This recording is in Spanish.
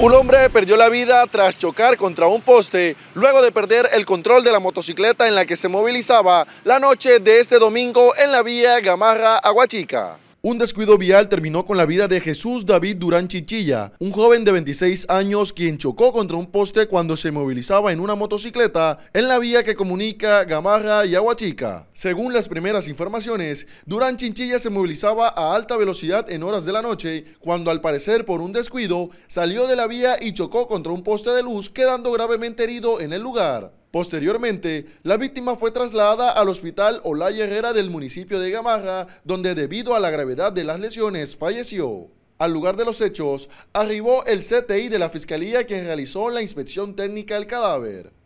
Un hombre perdió la vida tras chocar contra un poste, luego de perder el control de la motocicleta en la que se movilizaba la noche de este domingo en la vía Gamarra-Aguachica. Un descuido vial terminó con la vida de Jesús David Durán Chichilla, un joven de 26 años quien chocó contra un poste cuando se movilizaba en una motocicleta en la vía que comunica Gamarra y Aguachica. Según las primeras informaciones, Durán Chinchilla se movilizaba a alta velocidad en horas de la noche cuando al parecer por un descuido salió de la vía y chocó contra un poste de luz quedando gravemente herido en el lugar. Posteriormente, la víctima fue trasladada al hospital Olaya Herrera del municipio de Gamarra, donde debido a la gravedad de las lesiones falleció. Al lugar de los hechos, arribó el CTI de la Fiscalía que realizó la inspección técnica del cadáver.